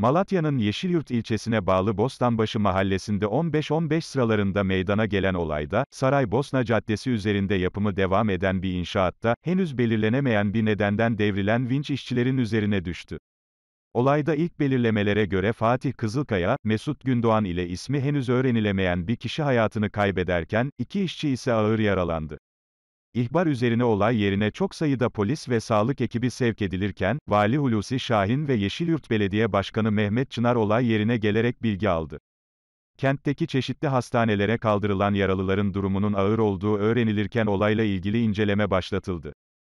Malatya'nın Yeşilyurt ilçesine bağlı Bostanbaşı mahallesinde 15-15 sıralarında meydana gelen olayda, Saraybosna Caddesi üzerinde yapımı devam eden bir inşaatta, henüz belirlenemeyen bir nedenden devrilen vinç işçilerin üzerine düştü. Olayda ilk belirlemelere göre Fatih Kızılkaya, Mesut Gündoğan ile ismi henüz öğrenilemeyen bir kişi hayatını kaybederken, iki işçi ise ağır yaralandı. İhbar üzerine olay yerine çok sayıda polis ve sağlık ekibi sevk edilirken, Vali Hulusi Şahin ve Yeşilyurt Belediye Başkanı Mehmet Çınar olay yerine gelerek bilgi aldı. Kentteki çeşitli hastanelere kaldırılan yaralıların durumunun ağır olduğu öğrenilirken olayla ilgili inceleme başlatıldı.